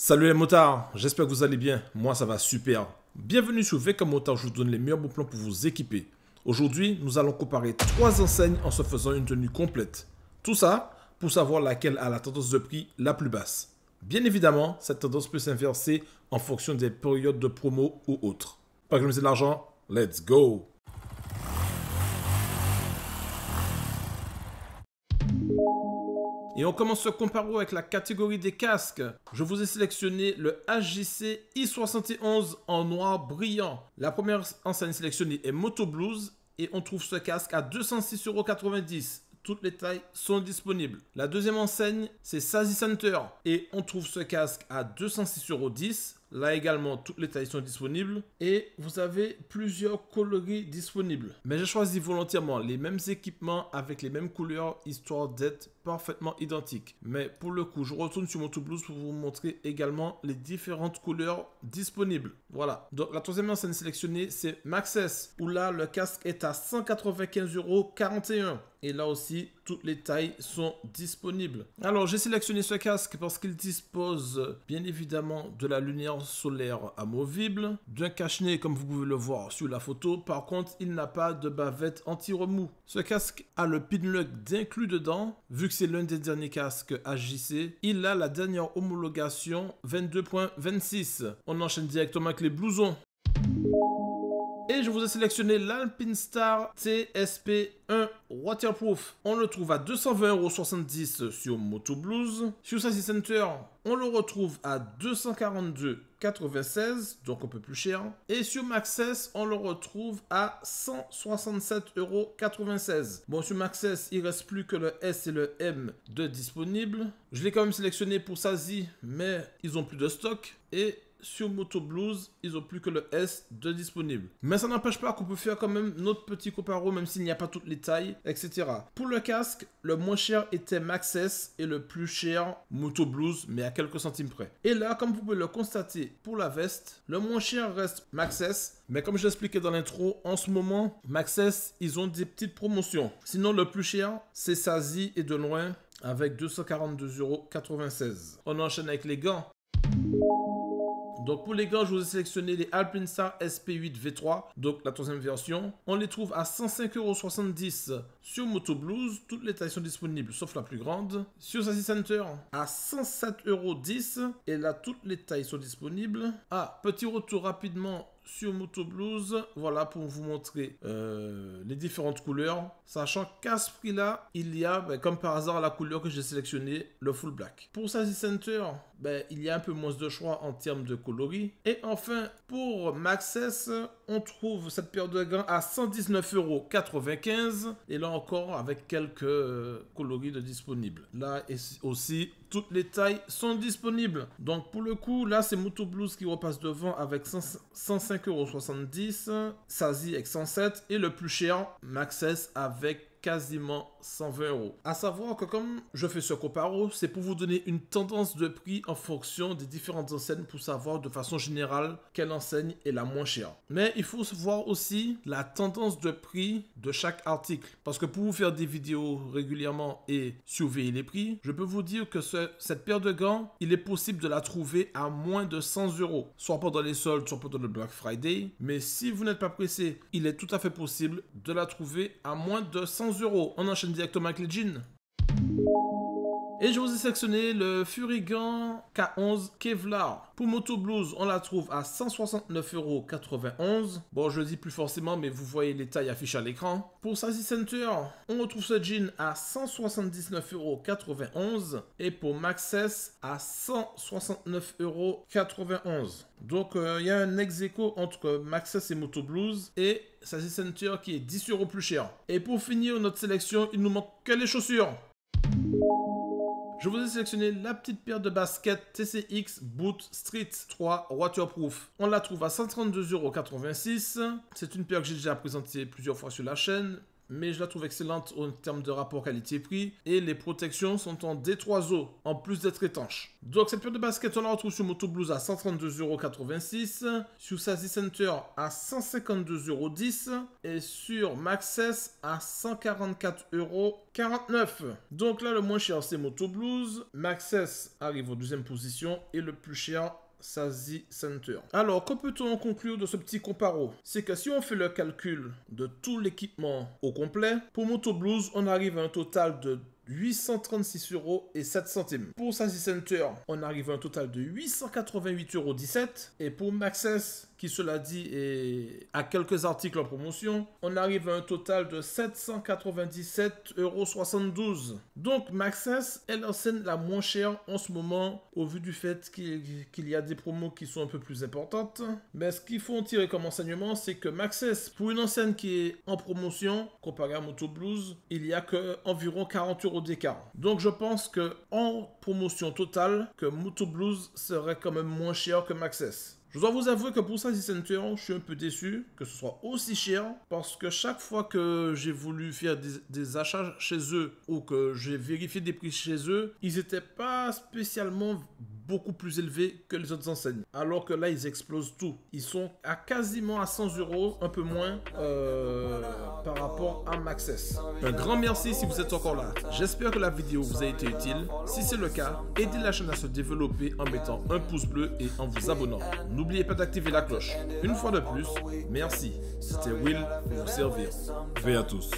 Salut les motards, j'espère que vous allez bien. Moi ça va super. Bienvenue sur VK Motard, je vous donne les meilleurs bons plans pour vous équiper. Aujourd'hui, nous allons comparer trois enseignes en se faisant une tenue complète. Tout ça pour savoir laquelle a la tendance de prix la plus basse. Bien évidemment, cette tendance peut s'inverser en fonction des périodes de promo ou autres. Pas économiser de l'argent, let's go Et on commence ce comparo avec la catégorie des casques. Je vous ai sélectionné le HJC I71 en noir brillant. La première enseigne sélectionnée est Moto Blues et on trouve ce casque à 206,90€. Toutes les tailles sont disponibles. La deuxième enseigne, c'est Sazi Center. Et on trouve ce casque à 206,10€. Là également, toutes les tailles sont disponibles. Et vous avez plusieurs coloris disponibles. Mais j'ai choisi volontairement les mêmes équipements avec les mêmes couleurs, histoire d'être parfaitement identique Mais pour le coup, je retourne sur mon toblouse pour vous montrer également les différentes couleurs disponibles. Voilà. Donc la troisième scène sélectionnée, c'est Maxess, où là le casque est à 195 euros 41 Et là aussi, toutes les tailles sont disponibles. Alors, j'ai sélectionné ce casque parce qu'il dispose bien évidemment de la lumière solaire amovible, d'un cache-nez comme vous pouvez le voir sur la photo. Par contre, il n'a pas de bavette anti-remous. Ce casque a le pin d'inclus dedans, vu que c'est l'un des derniers casques HJC. Il a la dernière homologation 22.26. On enchaîne directement avec les blousons. Et je vous ai sélectionné l'Alpine Star TSP1 Waterproof. On le trouve à 220,70€ sur Moto Blues. Sur Sassy Center, on le retrouve à 242,96, donc un peu plus cher. Et sur MaxsS on le retrouve à 167,96€. Bon, sur MaxsS il reste plus que le S et le M de disponible Je l'ai quand même sélectionné pour Sazi, mais ils ont plus de stock. Et sur Moto Blues, ils ont plus que le S de disponible. Mais ça n'empêche pas qu'on peut faire quand même notre petit comparo, même s'il n'y a pas toutes les tailles, etc. Pour le casque, le moins cher était S et le plus cher Moto Blues, mais à quelques centimes près. Et là, comme vous pouvez le constater pour la veste, le moins cher reste S. mais comme je l'expliquais dans l'intro, en ce moment, S, ils ont des petites promotions. Sinon, le plus cher, c'est Sazi et de loin avec 242,96€. On enchaîne avec les gants. Donc pour les gars, je vous ai sélectionné les Alpinstar SP8 V3, donc la troisième version. On les trouve à 105,70€ sur Moto Blues. Toutes les tailles sont disponibles, sauf la plus grande. Sur Sassy Center, à 107,10€. Et là, toutes les tailles sont disponibles. Ah, petit retour rapidement sur Moto Blues. Voilà pour vous montrer euh, les différentes couleurs. Sachant qu'à ce prix-là, il y a, ben, comme par hasard, la couleur que j'ai sélectionnée, le full black. Pour Sassy Center, ben, il y a un peu moins de choix en termes de coloris. Et enfin, pour Maxess, on trouve cette paire de gants à 119,95€ Et là encore, avec quelques euh, coloris de disponibles. Là aussi, toutes les tailles sont disponibles. Donc pour le coup, là, c'est Moto Blues qui repasse devant avec 150 5,70€, Sazi avec 107, et le plus cher, Maxes avec quasiment 120 euros. À savoir que comme je fais ce comparo, c'est pour vous donner une tendance de prix en fonction des différentes enseignes pour savoir de façon générale quelle enseigne est la moins chère. Mais il faut voir aussi la tendance de prix de chaque article. Parce que pour vous faire des vidéos régulièrement et surveiller les prix, je peux vous dire que cette paire de gants, il est possible de la trouver à moins de 100 euros. Soit pendant les soldes, soit pendant le Black Friday. Mais si vous n'êtes pas pressé, il est tout à fait possible de la trouver à moins de 100 euros euros. On enchaîne directement avec les jeans. Et je vous ai sélectionné le Furigan K11 Kevlar. Pour Moto Blues, on la trouve à 169,91€. Bon, je le dis plus forcément, mais vous voyez les tailles affichées à l'écran. Pour Sassy Center, on retrouve ce jean à 179,91€ et pour Maxess à 169,91€. Donc, euh, il y a un ex entre Maxess et Moto Blues et Sassy Center qui est 10€ plus cher. Et pour finir notre sélection, il nous manque que les chaussures. Je vous ai sélectionné la petite paire de baskets TCX Boot Street 3 Waterproof. On la trouve à 132,86€. C'est une paire que j'ai déjà présentée plusieurs fois sur la chaîne mais je la trouve excellente en termes de rapport qualité-prix. Et les protections sont en D3 o en plus d'être étanches. Donc cette paire de baskets, on la retrouve sur Motoblues à 132,86€, sur Sassy Center à 152,10€ et sur Maxess à 144,49€. Donc là, le moins cher, c'est Motoblues. Maxess arrive en deuxième position et le plus cher Sazi Center. Alors, que peut-on conclure de ce petit comparo C'est que si on fait le calcul de tout l'équipement au complet, pour Moto Blues, on arrive à un total de 836 euros et 7 centimes. Pour Sazi Center, on arrive à un total de 888 euros Et pour Maxes, qui cela dit est à quelques articles en promotion, on arrive à un total de 797,72 euros. Donc Maxence est l'enseigne la moins chère en ce moment au vu du fait qu'il y a des promos qui sont un peu plus importantes. Mais ce qu'il faut en tirer comme enseignement, c'est que Maxence, pour une enseigne qui est en promotion, comparé à Moto Blues, il y a que environ 40 euros d'écart. Donc je pense que en promotion totale, que Moto Blues serait quand même moins cher que Maxess. Je dois vous avouer que pour ça, Center, je suis un peu déçu que ce soit aussi cher parce que chaque fois que j'ai voulu faire des, des, achats chez eux ou que j'ai vérifié des prix chez eux, ils n'étaient pas spécialement beaucoup plus élevé que les autres enseignes. Alors que là, ils explosent tout. Ils sont à quasiment à 100 euros, un peu moins, euh, par rapport à Maxess. Un grand merci si vous êtes encore là. J'espère que la vidéo vous a été utile. Si c'est le cas, aidez la chaîne à se développer en mettant un pouce bleu et en vous abonnant. N'oubliez pas d'activer la cloche. Une fois de plus, merci. C'était Will pour vous servir. à tous.